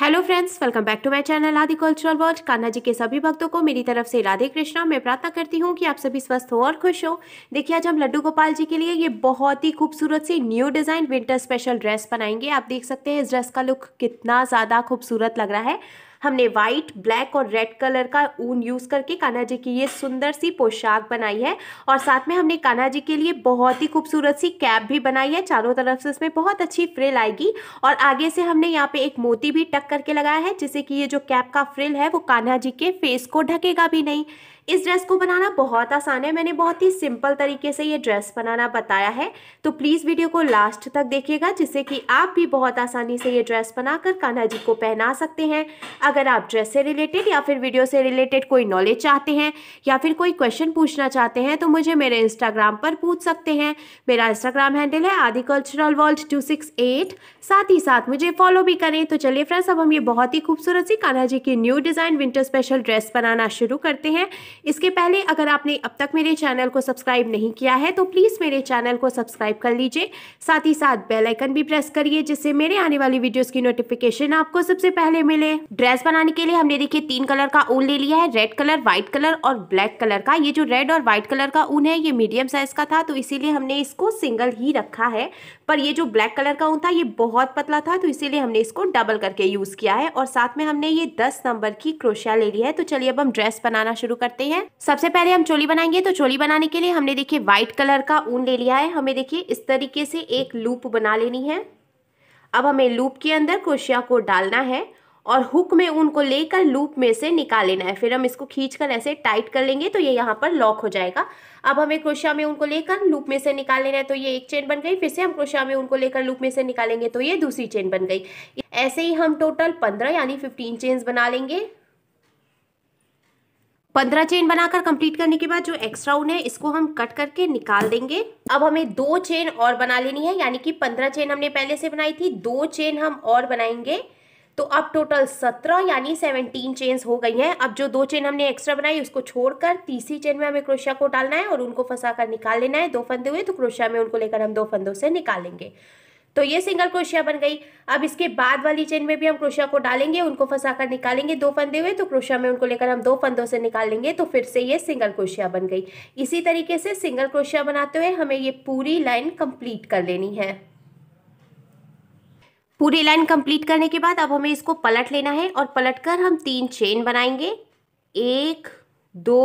hello friends welcome back to my channel Aadi cultural world Kanha ji के सभी भक्तों को मेरी तरफ से राधे कृष्णा मैं प्रार्थना करती हूँ कि आप सभी स्वस्थ हो और खुश हो देखिए आज हम लड्डू गोपाल जी के लिए ये बहुत ही खूबसूरत सी new design winter special dress बनाएंगे आप देख सकते हैं इस ड्रेस का लुक कितना ज़्यादा खूबसूरत लग रहा है हमने व्हाइट ब्लैक और रेड कलर का ऊन यूज़ करके कान्हा जी की ये सुंदर सी पोशाक बनाई है और साथ में हमने कान्हा जी के लिए बहुत ही खूबसूरत सी कैप भी बनाई है चारों तरफ से इसमें बहुत अच्छी फ्रिल आएगी और आगे से हमने यहाँ पे एक मोती भी टक करके लगाया है जिससे कि ये जो कैप का फ्रिल है वो कान्हा जी के फेस को ढकेगा भी नहीं इस ड्रेस को बनाना बहुत आसान है मैंने बहुत ही सिंपल तरीके से ये ड्रेस बनाना बताया है तो प्लीज़ वीडियो को लास्ट तक देखिएगा जिससे कि आप भी बहुत आसानी से ये ड्रेस बनाकर कान्हा जी को पहना सकते हैं अगर आप ड्रेस से रिलेटेड या फिर वीडियो से रिलेटेड कोई नॉलेज चाहते हैं या फिर कोई क्वेश्चन पूछना चाहते हैं तो मुझे मेरे इंस्टाग्राम पर पूछ सकते हैं मेरा इंस्टाग्राम हैंडल है Aadi cultural world two six eight साथ ही साथ मुझे फॉलो भी करें तो चलिए फ्रेंड्स अब हम ये बहुत ही खूबसूरत सी कान्हा जी की new design winter special dress बनाना शुरू करते हैं इसके पहले अगर आपने अब तक मेरे चैनल को सब्सक्राइब नहीं किया है तो प्लीज़ मेरे चैनल को सब्सक्राइब कर लीजिए साथ ही साथ बेल आइकन भी प्रेस करिए जिससे मेरे आने वाली वीडियोस की नोटिफिकेशन आपको सबसे पहले मिले ड्रेस बनाने के लिए हमने देखिए तीन कलर का ऊन ले लिया है रेड कलर व्हाइट कलर और ब्लैक कलर का ये जो रेड और व्हाइट कलर का ऊन है ये मीडियम साइज का था तो इसीलिए हमने इसको सिंगल ही रखा है पर ये जो ब्लैक कलर का ऊन था ये बहुत पतला था तो इसीलिए हमने इसको डबल करके यूज़ किया है और साथ में हमने ये दस नंबर की क्रोशिया ले ली है तो चलिए अब हम ड्रेस बनाना शुरू करते करते हैं सबसे पहले हम चोली बनाएंगे तो चोली बनाने के लिए हमने देखिए व्हाइट कलर का ऊन ले लिया है हमें देखिए इस तरीके से एक लूप बना लेनी है अब हमें लूप के अंदर क्रोशिया को डालना है और हुक में ऊन को लेकर लूप में से निकाल लेना है फिर हम इसको खींच कर ऐसे टाइट कर लेंगे तो ये यहाँ पर लॉक हो जाएगा अब हमें क्रोशिया में उनको लेकर लूप में से निकाल लेना है तो ये एक चेन बन गई फिर से हम क्रोशिया में उनको लेकर लूप में से निकालेंगे तो ये दूसरी चेन बन गई ऐसे ही हम टोटल पंद्रह यानी फिफ्टीन चेन्स बना लेंगे पंद्रह चेन बनाकर कंप्लीट करने के बाद जो एक्स्ट्रा ऊन है इसको हम कट करके निकाल देंगे अब हमें दो चेन और बना लेनी है यानी कि पंद्रह चेन हमने पहले से बनाई थी दो चेन हम और बनाएंगे तो अब टोटल सत्रह यानी सेवनटीन चेन्स हो गई हैं अब जो दो चेन हमने एक्स्ट्रा बनाई उसको छोड़कर तीसरी चेन में हमें क्रोशिया को डालना है और उनको फंसा कर निकाल लेना है दो फंदे हुए तो क्रोशिया में उनको लेकर हम दो फंदों से निकालेंगे तो ये सिंगल क्रोशिया बन गई अब इसके बाद वाली चेन में भी हम क्रोशिया को डालेंगे उनको फंसा कर निकालेंगे दो फंदे हुए तो क्रोशिया में उनको लेकर हम दो फंदों से निकाल लेंगे तो फिर से ये सिंगल क्रोशिया बन गई इसी तरीके से सिंगल क्रोशिया बनाते हुए हमें ये पूरी लाइन कंप्लीट कर लेनी है पूरी लाइन कंप्लीट करने के बाद अब हमें इसको पलट लेना है और पलट कर हम तीन चेन बनाएंगे एक दो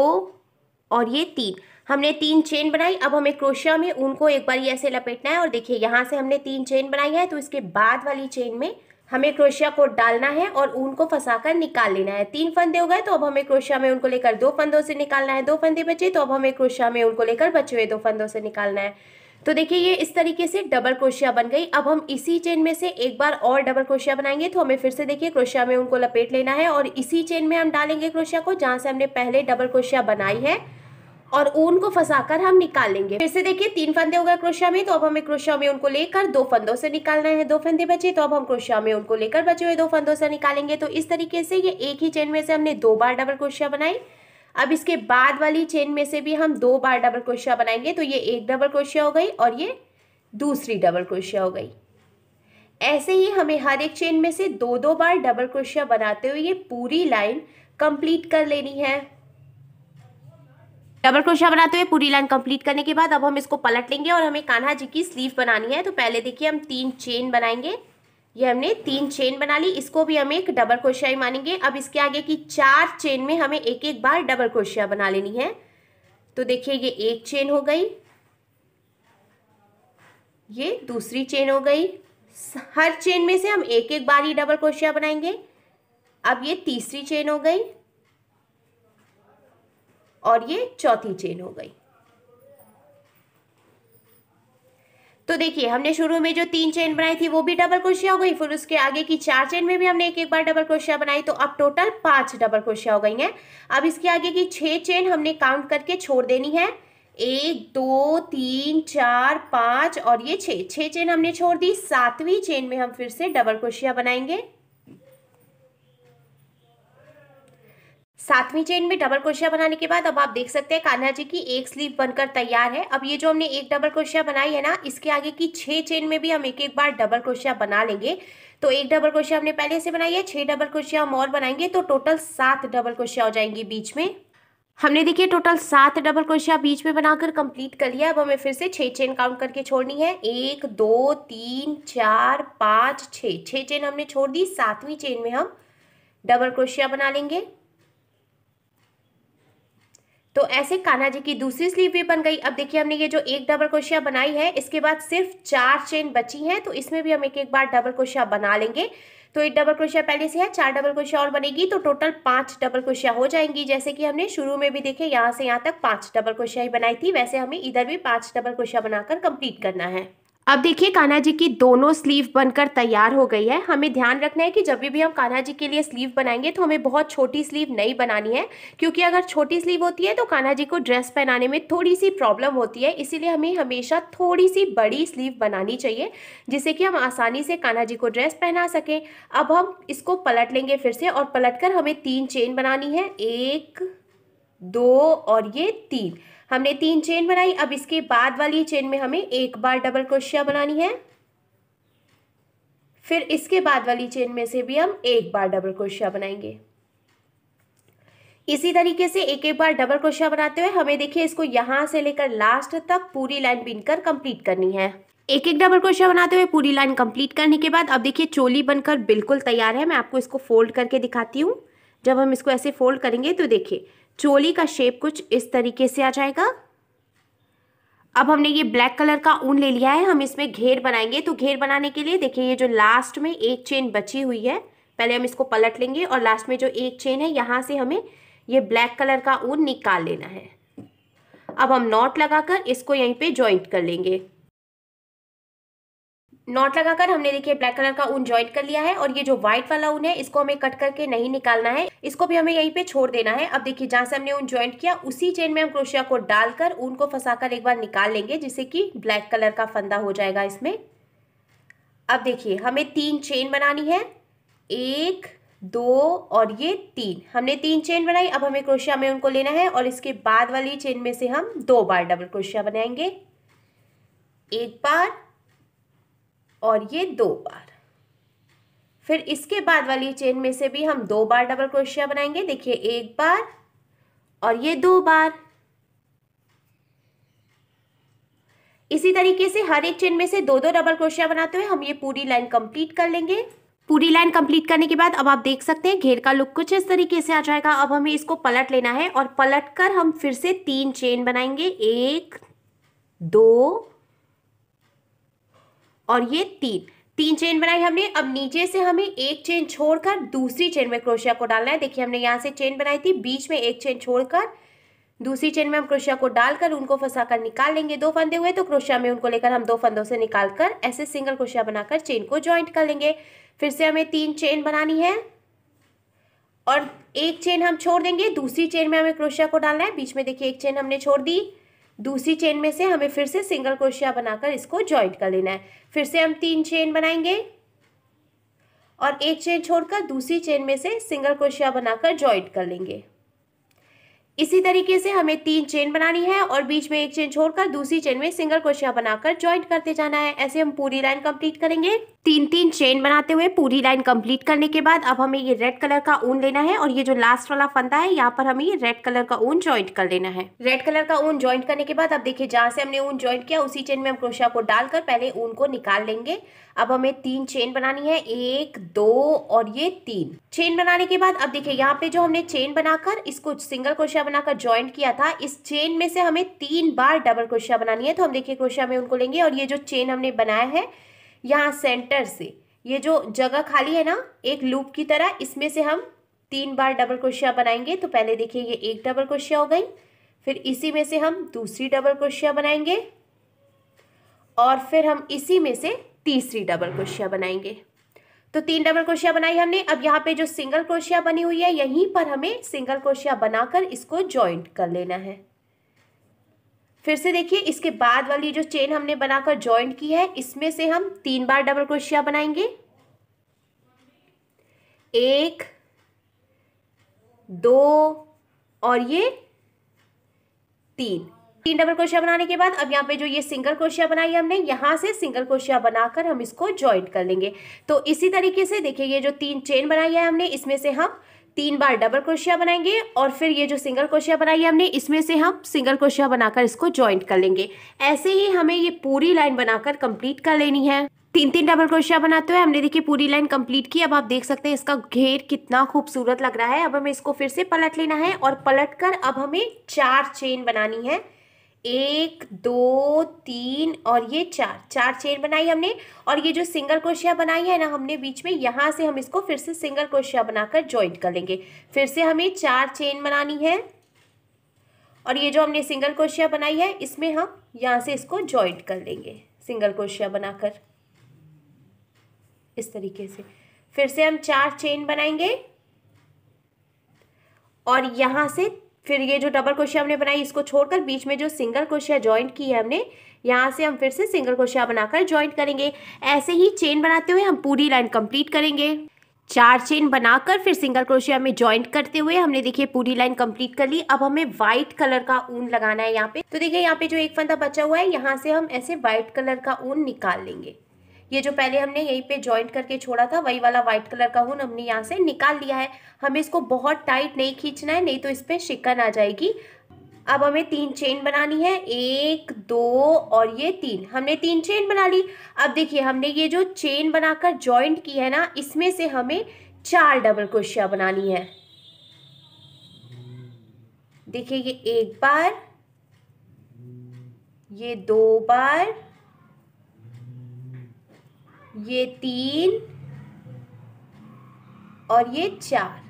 और ये तीन हमने तीन चेन बनाई अब हमें क्रोशिया में ऊन को एक बार ये ऐसे लपेटना है और देखिए यहाँ से हमने तीन चेन बनाई है तो इसके बाद वाली चेन में हमें क्रोशिया को डालना है और ऊन को फंसाकर निकाल लेना है तीन फंदे हो गए तो अब हमें क्रोशिया में उनको लेकर दो फंदों से निकालना है दो फंदे बचे तो अब हमें क्रोशिया में उनको लेकर बचे हुए दो फंदों से निकालना है तो देखिए ये इस तरीके से डबल क्रोशिया बन गई अब हम इसी चेन में से एक बार और डबल क्रोशिया बनाएंगे तो हमें फिर से देखिए क्रोशिया में उनको लपेट लेना है और इसी चेन में हम डालेंगे क्रोशिया को जहाँ से हमने पहले डबल क्रोशिया बनाई है और ऊन को फंसाकर हम निकालेंगे फिर से देखिए तीन फंदे हो गए क्रोशिया में तो अब हमें क्रोशिया में उनको लेकर दो फंदों से निकालना है दो फंदे बचे तो अब हम क्रोशिया में उनको लेकर बचे हुए दो फंदों से निकालेंगे तो इस तरीके से ये एक ही चेन में से हमने दो बार डबल क्रोशिया बनाई अब इसके बाद वाली चेन में से भी हम दो बार डबल क्रोशिया बनाएंगे तो ये एक डबल क्रोशिया हो गई और ये दूसरी डबल क्रोशिया हो गई ऐसे ही हमें हर एक चेन में से दो दो बार डबल क्रोशिया बनाते हुए ये पूरी लाइन कंप्लीट कर लेनी है डबल क्रोशिया बनाते हुए पूरी लाइन कंप्लीट करने के बाद अब हम इसको पलट लेंगे और हमें कान्हा जी की स्लीव बनानी है तो पहले देखिए हम तीन चेन बनाएंगे ये हमने तीन चेन बना ली इसको भी हम एक डबल क्रोशिया ही मानेंगे अब इसके आगे की चार चेन में हमें एक एक बार डबल क्रोशिया बना लेनी है तो देखिए ये एक चेन हो गई ये दूसरी चेन हो गई हर चेन में से हम एक एक बार ही डबल क्रोशिया बनाएंगे अब ये तीसरी चेन हो गई और ये चौथी चेन हो गई तो देखिए हमने शुरू में जो तीन चेन बनाई थी वो भी डबल क्रोशिया हो गई फिर उसके आगे की चार चेन में भी हमने एक एक बार डबल क्रोशिया बनाई तो अब टोटल पांच डबल क्रोशिया हो गई हैं अब इसके आगे की छह चेन हमने काउंट करके छोड़ देनी है एक दो तीन चार पाँच और ये छः छः चेन हमने छोड़ दी सातवीं चेन में हम फिर से डबल क्रोशिया बनाएंगे सातवीं चेन में डबल क्रोशिया बनाने के बाद अब आप देख सकते हैं कान्हा जी की एक स्लीव बनकर तैयार है अब ये जो हमने एक डबल क्रोशिया बनाई है ना इसके आगे की छह चेन में भी हम एक एक बार डबल क्रोशिया बना लेंगे तो एक डबल क्रोशिया हमने पहले से बनाई है छह डबल क्रोशिया हम और बनाएंगे तो टोटल सात डबल क्रोशिया हो जाएंगी बीच में हमने देखिए टोटल सात डबल क्रोशिया बीच में बनाकर कंप्लीट कर लिया अब हमें फिर से छः चेन काउंट करके छोड़नी है एक दो तीन चार पाँच छः छः चेन हमने छोड़ दी सातवीं चेन में हम डबल क्रोशिया बना लेंगे तो ऐसे कान्हा जी की दूसरी स्लीव भी बन गई अब देखिए हमने ये जो एक डबल क्रोशिया बनाई है इसके बाद सिर्फ चार चेन बची हैं तो इसमें भी हम एक एक बार डबल क्रोशिया बना लेंगे तो एक डबल क्रोशिया पहले से है चार डबल क्रोशिया और बनेगी तो टोटल पांच डबल क्रोशिया हो जाएंगी जैसे कि हमने शुरू में भी देखे यहाँ से यहाँ तक पांच डबल क्रोशिया ही बनाई थी वैसे हमें इधर भी पांच डबल क्रोशिया बनाकर कंप्लीट करना है अब देखिए कान्हा जी की दोनों स्लीव बनकर तैयार हो गई है हमें ध्यान रखना है कि जब भी हम कान्हा जी के लिए स्लीव बनाएंगे तो हमें बहुत छोटी स्लीव नहीं बनानी है क्योंकि अगर छोटी स्लीव होती है तो कान्हा जी को ड्रेस पहनाने में थोड़ी सी प्रॉब्लम होती है इसीलिए हमें हमेशा थोड़ी सी बड़ी स्लीव बनानी चाहिए जिससे कि हम आसानी से कान्हा जी को ड्रेस पहना सकें अब हम इसको पलट लेंगे फिर से और पलट कर हमें तीन चेन बनानी है एक दो और ये तीन हमने तीन चेन बनाई अब इसके बाद वाली चेन में हमें एक बार डबल क्रोशिया बनानी है फिर इसके बाद वाली चेन में से भी हम एक बार डबल क्रोशिया बनाएंगे इसी तरीके से एक एक बार डबल क्रोशिया बनाते हुए हमें देखिए इसको यहां से लेकर लास्ट तक पूरी लाइन कर कंप्लीट करनी है एक एक डबल क्रोशिया बनाते हुए पूरी लाइन कंप्लीट करने के बाद अब देखिए चोली बनकर बिल्कुल तैयार है मैं आपको इसको फोल्ड करके दिखाती हूँ जब हम इसको ऐसे फोल्ड करेंगे तो देखिए चोली का शेप कुछ इस तरीके से आ जाएगा अब हमने ये ब्लैक कलर का ऊन ले लिया है हम इसमें घेर बनाएंगे तो घेर बनाने के लिए देखिए ये जो लास्ट में एक चेन बची हुई है पहले हम इसको पलट लेंगे और लास्ट में जो एक चेन है यहाँ से हमें ये ब्लैक कलर का ऊन निकाल लेना है अब हम नॉट लगाकर इसको यहीं पे जॉइंट कर लेंगे नॉट लगाकर हमने देखिए ब्लैक कलर का ऊन ज्वाइन कर लिया है और ये जो व्हाइट वाला ऊन है इसको हमें कट करके नहीं निकालना है इसको भी हमें यहीं पे छोड़ देना है अब देखिए जहां से हमने ऊन ज्वाइन किया उसी चेन में हम क्रोशिया को डालकर ऊन को फंसाकर एक बार निकाल लेंगे जिससे कि ब्लैक कलर का फंदा हो जाएगा इसमें अब देखिए हमें तीन चेन बनानी है एक दो और ये तीन हमने तीन चेन बनाई अब हमें क्रोशिया में उनको लेना है और इसके बाद वाली चेन में से हम दो बार डबल क्रोशिया बनाएंगे एक बार और ये दो बार फिर इसके बाद वाली चेन में से भी हम दो बार डबल क्रोशिया बनाएंगे देखिए एक बार और ये दो बार इसी तरीके से हर एक चेन में से दो दो डबल क्रोशिया बनाते हुए हम ये पूरी लाइन कंप्लीट कर लेंगे पूरी लाइन कंप्लीट करने के बाद अब आप देख सकते हैं घेर का लुक कुछ इस तरीके से आ जाएगा अब हमें इसको पलट लेना है और पलट कर हम फिर से तीन चेन बनाएंगे एक दो और ये तीन तीन चेन बनाई हमने अब नीचे से हमें एक चेन छोड़कर दूसरी चेन में क्रोशिया को डालना है देखिए हमने यहाँ से चेन बनाई थी बीच में एक चेन छोड़कर दूसरी चेन में हम क्रोशिया को डालकर उनको फंसा कर निकाल लेंगे दो फंदे हुए तो क्रोशिया में उनको लेकर हम दो फंदों से निकाल कर ऐसे सिंगल क्रोशिया बनाकर चेन को ज्वाइंट कर लेंगे फिर से हमें तीन चेन बनानी है और एक चेन हम छोड़ देंगे दूसरी चेन में हमें क्रोशिया को डालना है बीच में देखिए एक चेन हमने छोड़ दी दूसरी चेन में से हमें फिर से सिंगल क्रोशिया बनाकर इसको ज्वाइंट कर लेना है फिर से हम तीन चेन बनाएंगे और एक चेन छोड़कर दूसरी चेन में से सिंगल क्रोशिया बनाकर ज्वाइंट कर लेंगे इसी तरीके से हमें तीन चेन बनानी है और बीच में एक चेन छोड़कर दूसरी चेन में सिंगल क्रोशिया बनाकर ज्वाइंट करते जाना है ऐसे हम पूरी लाइन कंप्लीट करेंगे तीन तीन चेन बनाते हुए पूरी लाइन कंप्लीट करने के बाद अब हमें ये रेड कलर का ऊन लेना है और ये जो लास्ट वाला फंदा है यहाँ पर हमें ये रेड कलर का ऊन ज्वाइंट कर लेना है रेड कलर का ऊन ज्वाइंट करने के बाद अब देखिए जहाँ से हमने ऊन ज्वाइंट किया उसी चेन में हम क्रोशिया को डालकर पहले ऊन को निकाल लेंगे अब हमें तीन चेन बनानी है एक दो और ये तीन चेन बनाने के बाद अब देखिये यहाँ पे जो हमने चेन बनाकर इसको सिंगल क्रोशिया बनाकर ज्वाइंट किया था इस चेन में से हमें तीन बार डबल क्रोशिया बनानी है तो हम देखिए क्रोशिया में उनको लेंगे और ये जो चेन हमने बनाया है यहाँ सेंटर से ये जो जगह खाली है ना एक लूप की तरह इसमें से हम तीन बार डबल क्रोशिया बनाएंगे तो पहले देखिए ये एक डबल क्रोशिया हो गई फिर इसी में से हम दूसरी डबल क्रोशिया बनाएंगे और फिर हम इसी में से तीसरी डबल क्रोशिया बनाएंगे तो तीन डबल क्रोशिया बनाई हमने अब यहाँ पे जो सिंगल क्रोशिया बनी हुई है यहीं पर हमें सिंगल क्रोशिया बनाकर इसको जॉइंट कर लेना है फिर से देखिए इसके बाद वाली जो चेन हमने बनाकर ज्वाइंट की है इसमें से हम तीन बार डबल क्रोशिया बनाएंगे एक दो और ये तीन तीन डबल क्रोशिया बनाने के बाद अब यहाँ पे जो ये सिंगल क्रोशिया बनाई हमने यहाँ से सिंगल क्रोशिया बनाकर हम इसको ज्वाइंट कर लेंगे तो इसी तरीके से देखिए ये जो तीन चेन बनाई है हमने इसमें से हम तीन बार डबल क्रोशिया बनाएंगे और फिर ये जो सिंगल क्रोशिया बनाई है हमने इसमें से हम सिंगल क्रोशिया बनाकर इसको ज्वाइंट कर लेंगे ऐसे ही हमें ये पूरी लाइन बनाकर कंप्लीट कर लेनी है तीन तीन डबल क्रोशिया बनाते हुए हमने देखिए पूरी लाइन कंप्लीट की अब आप देख सकते हैं इसका घेर कितना खूबसूरत लग रहा है अब हमें इसको फिर से पलट लेना है और पलट कर अब हमें चार चेन बनानी है एक दो तीन और ये चार चार चेन बनाई हमने और ये जो सिंगल क्रोशिया बनाई है ना हमने बीच में यहाँ से हम इसको फिर से सिंगल क्रोशिया बनाकर ज्वाइंट कर लेंगे फिर से हमें चार चेन बनानी है और ये जो हमने सिंगल क्रोशिया बनाई है इसमें हम यहाँ से इसको ज्वाइंट कर लेंगे सिंगल क्रोशिया बनाकर इस तरीके से फिर से हम चार चेन बनाएंगे और यहाँ से फिर ये जो डबल क्रोशिया हमने बनाई इसको छोड़कर बीच में जो सिंगल क्रोशिया ज्वाइंट की है हमने यहाँ से हम फिर से सिंगल क्रोशिया बनाकर ज्वाइंट करेंगे ऐसे ही चेन बनाते हुए हम पूरी लाइन कंप्लीट करेंगे चार चेन बनाकर फिर सिंगल क्रोशिया में ज्वाइंट करते हुए हमने देखिए पूरी लाइन कंप्लीट कर ली अब हमें व्हाइट कलर का ऊन लगाना है यहाँ पे तो देखिए यहाँ पे जो एक फंदा बचा हुआ है यहाँ से हम ऐसे व्हाइट कलर का ऊन निकाल लेंगे ये जो पहले हमने यहीं पे ज्वाइंट करके छोड़ा था वही वाला व्हाइट कलर का ऊन हमने यहाँ से निकाल लिया है हमें इसको बहुत टाइट नहीं खींचना है नहीं तो इस पर शिकन आ जाएगी अब हमें तीन चेन बनानी है एक दो और ये तीन हमने तीन चेन बना ली अब देखिए हमने ये जो चेन बनाकर ज्वाइंट की है ना इसमें से हमें चार डबल क्रोशिया बनानी है देखिए ये एक बार ये दो बार ये तीन और ये चार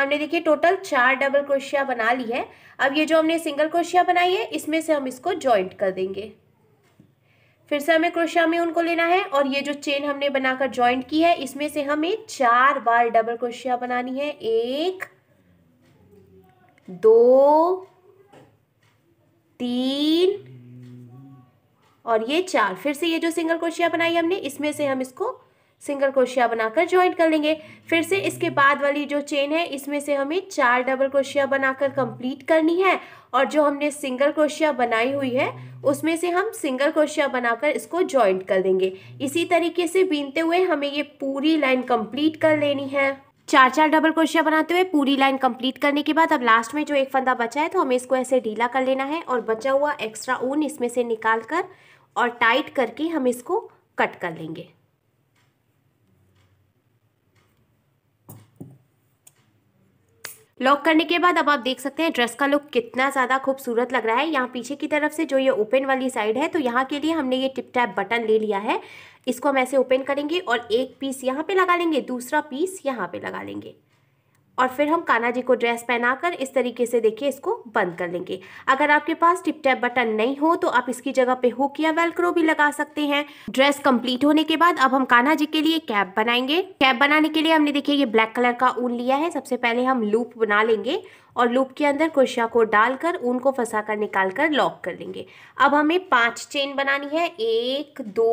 हमने देखिए टोटल चार डबल क्रोशिया बना ली है अब ये जो हमने सिंगल क्रोशिया बनाई है इसमें से हम इसको ज्वाइंट कर देंगे फिर से हमें क्रोशिया में उनको लेना है और ये जो चेन हमने बनाकर ज्वाइंट की है इसमें से हमें चार बार डबल क्रोशिया बनानी है एक दो तीन और ये चार फिर से ये जो सिंगल क्रोशिया बनाई हमने इसमें से हम इसको सिंगल क्रोशिया बनाकर ज्वाइंट कर लेंगे फिर से इसके बाद वाली जो चेन है इसमें से हमें चार डबल क्रोशिया बनाकर कंप्लीट करनी है और जो हमने सिंगल क्रोशिया बनाई हुई है उसमें से हम सिंगल क्रोशिया बनाकर इसको ज्वाइंट कर देंगे इसी तरीके से बीनते हुए हमें ये पूरी लाइन कंप्लीट कर लेनी है चार चार डबल क्रोशिया बनाते हुए पूरी लाइन कंप्लीट करने के बाद अब लास्ट में जो एक फंदा बचा है तो हमें इसको ऐसे ढीला कर लेना है और बचा हुआ एक्स्ट्रा ऊन इसमें से निकाल कर और टाइट करके हम इसको कट कर लेंगे लॉक करने के बाद अब आप देख सकते हैं ड्रेस का लुक कितना ज़्यादा खूबसूरत लग रहा है यहाँ पीछे की तरफ से जो ये ओपन वाली साइड है तो यहाँ के लिए हमने ये टिप टैप बटन ले लिया है इसको हम ऐसे ओपन करेंगे और एक पीस यहाँ पे लगा लेंगे दूसरा पीस यहाँ पे लगा लेंगे और फिर हम कान्हा जी को ड्रेस पहनाकर इस तरीके से देखिए इसको बंद कर लेंगे अगर आपके पास टिप टैप बटन नहीं हो तो आप इसकी जगह पे हुक या वेलक्रो भी लगा सकते हैं ड्रेस कंप्लीट होने के बाद अब हम कान्हा जी के लिए कैप बनाएंगे कैप बनाने के लिए हमने देखिए ये ब्लैक कलर का ऊन लिया है सबसे पहले हम लूप बना लेंगे और लूप के अंदर कुर्सिया को डालकर ऊन को फंसा कर निकाल कर लॉक कर लेंगे अब हमें पाँच चेन बनानी है एक दो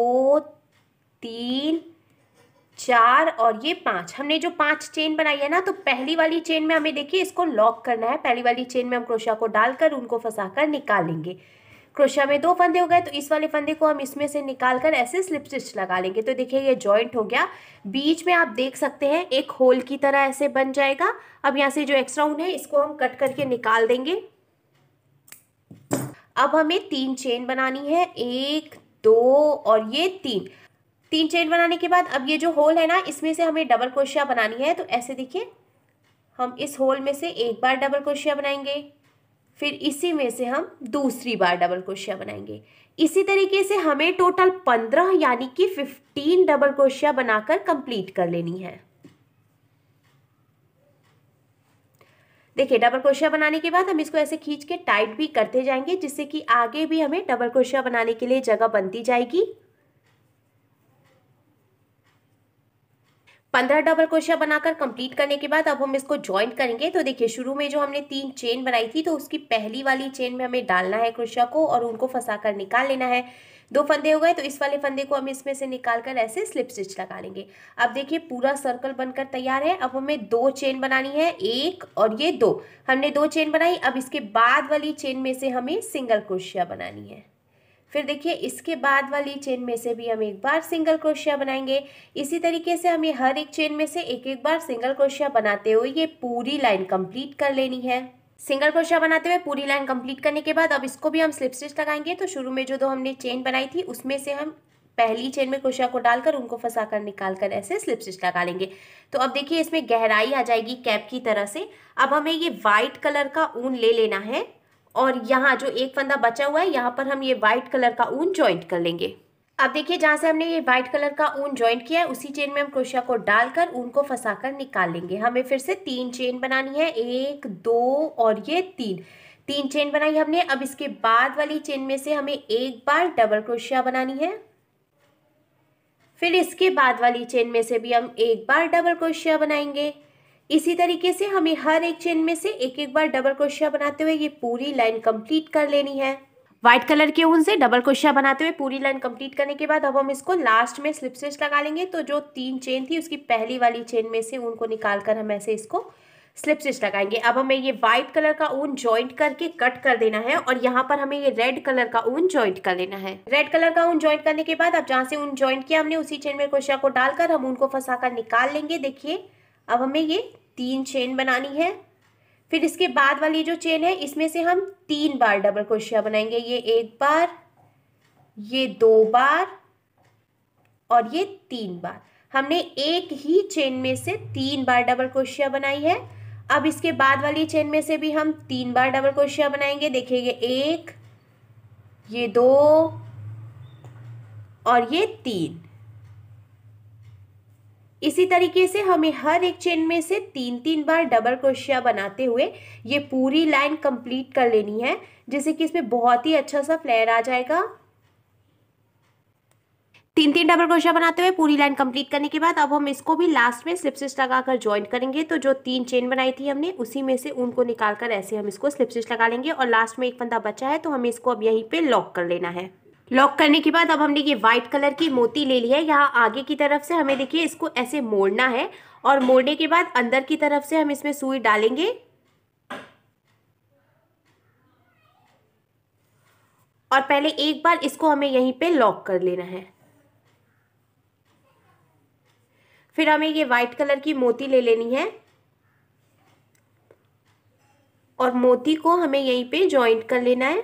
तीन चार और ये पाँच हमने जो पांच चेन बनाई है ना तो पहली वाली चेन में हमें देखिए इसको लॉक करना है पहली वाली चेन में हम क्रोशा को डालकर उनको फंसा कर निकालेंगे क्रोशा में दो फंदे हो गए तो इस वाले फंदे को हम इसमें से निकाल कर ऐसे स्लिप स्टिच लगा लेंगे तो देखिए ये जॉइंट हो गया बीच में आप देख सकते हैं एक होल की तरह ऐसे बन जाएगा अब यहाँ से जो एक्स्ट्रा ऊन है इसको हम कट करके निकाल देंगे अब हमें तीन चेन बनानी है एक दो और ये तीन तीन चेन बनाने के बाद अब ये जो होल है ना इसमें से हमें डबल क्रोशिया बनानी है तो ऐसे देखिए हम इस होल में से एक बार डबल क्रोशिया बनाएंगे फिर इसी में से हम दूसरी बार डबल क्रोशिया बनाएंगे इसी तरीके से हमें टोटल पंद्रह यानी कि फिफ्टीन डबल क्रोशिया बनाकर कंप्लीट कर लेनी है देखिए डबल क्रोशिया बनाने के बाद हम इसको ऐसे खींच के टाइट भी करते जाएंगे जिससे कि आगे भी हमें डबल क्रोशिया बनाने के लिए जगह बनती जाएगी पंद्रह डबल क्रोशिया बनाकर कंप्लीट करने के बाद अब हम इसको ज्वाइंट करेंगे तो देखिए शुरू में जो हमने तीन चेन बनाई थी तो उसकी पहली वाली चेन में हमें डालना है क्रोशिया को और उनको फंसा कर निकाल लेना है दो फंदे हो गए तो इस वाले फंदे को हम इसमें से निकाल कर ऐसे स्लिप स्टिच लगा लेंगे अब देखिए पूरा सर्कल बनकर तैयार है अब हमें दो चेन बनानी है एक और ये दो हमने दो चेन बनाई अब इसके बाद वाली चेन में से हमें सिंगल क्रोशिया बनानी है फिर देखिए इसके बाद वाली चेन में से भी हम एक बार सिंगल क्रोशिया बनाएंगे इसी तरीके से हमें हर एक चेन में से एक एक बार सिंगल क्रोशिया बनाते हुए ये पूरी लाइन कंप्लीट कर लेनी है सिंगल क्रोशिया बनाते हुए पूरी लाइन कंप्लीट करने के बाद अब इसको भी हम स्लिप स्टिच लगाएंगे तो शुरू में जो दो हमने चेन बनाई थी उसमें से हम पहली चेन में क्रोशिया को डालकर उनको फंसा कर निकाल कर ऐसे स्लिप स्टिच लगा लेंगे तो अब देखिए इसमें गहराई आ जाएगी कैप की तरह से अब हमें ये वाइट कलर का ऊन ले लेना है और यहाँ जो एक फंदा बचा हुआ है यहाँ पर हम ये वाइट कलर का ऊन ज्वाइंट कर लेंगे अब देखिए जहाँ से हमने ये वाइट कलर का ऊन ज्वाइंट किया है उसी चेन में हम क्रोशिया को डालकर ऊन को फंसा कर निकाल लेंगे हमें फिर से तीन चेन बनानी है एक दो और ये तीन तीन चेन बनाई हमने अब इसके बाद वाली चेन में से हमें एक बार डबल क्रोशिया बनानी है फिर इसके बाद वाली चेन में से भी हम एक बार डबल क्रोशिया बनाएंगे इसी तरीके से हमें हर एक चेन में से एक एक बार डबल क्रोशिया बनाते हुए ये पूरी लाइन कंप्लीट कर लेनी है व्हाइट कलर के ऊन से डबल क्रोशिया बनाते हुए पूरी लाइन कंप्लीट करने के बाद अब हम इसको लास्ट में स्लिप स्टिच लगा लेंगे तो जो तीन चेन थी उसकी पहली वाली चेन में से ऊन को निकाल कर हम ऐसे इसको स्लिप स्टिच लगाएंगे अब हमें ये व्हाइट कलर का ऊन ज्वाइंट करके कट कर देना है और यहाँ पर हमें ये रेड कलर का ऊन ज्वाइंट कर लेना है रेड कलर का ऊन ज्वाइंट करने के बाद अब जहाँ से ऊन ज्वाइंट किया हमने उसी चेन में क्रोशिया को डालकर हम ऊन को फंसा निकाल लेंगे देखिए अब हमें ये तीन चेन बनानी है फिर इसके बाद वाली जो चेन है इसमें से हम तीन बार डबल क्रोशिया बनाएंगे ये एक बार ये दो बार और ये तीन बार हमने एक ही चेन में से तीन बार डबल क्रोशिया बनाई है अब इसके बाद वाली चेन में से भी हम तीन बार डबल क्रोशिया बनाएंगे देखिए ये एक ये दो और ये तीन इसी तरीके से हमें हर एक चेन में से तीन तीन बार डबल क्रोशिया बनाते हुए ये पूरी लाइन कंप्लीट कर लेनी है जिससे कि इसमें बहुत ही अच्छा सा फ्लेयर आ जाएगा तीन तीन डबल क्रोशिया बनाते हुए पूरी लाइन कंप्लीट करने के बाद अब हम इसको भी लास्ट में स्लिप स्टिच लगाकर ज्वाइन करेंगे तो जो तीन चेन बनाई थी हमने उसी में से उनको निकालकर ऐसे हम इसको स्लिप स्टिच लगा लेंगे और लास्ट में एक फंदा बचा है तो हमें इसको अब यहीं पे लॉक कर लेना है लॉक करने के बाद अब हमने ये व्हाइट कलर की मोती ले ली है यहाँ आगे की तरफ से हमें देखिए इसको ऐसे मोड़ना है और मोड़ने के बाद अंदर की तरफ से हम इसमें सुई डालेंगे और पहले एक बार इसको हमें यहीं पे लॉक कर लेना है फिर हमें ये व्हाइट कलर की मोती ले लेनी है और मोती को हमें यहीं पे जॉइंट कर लेना है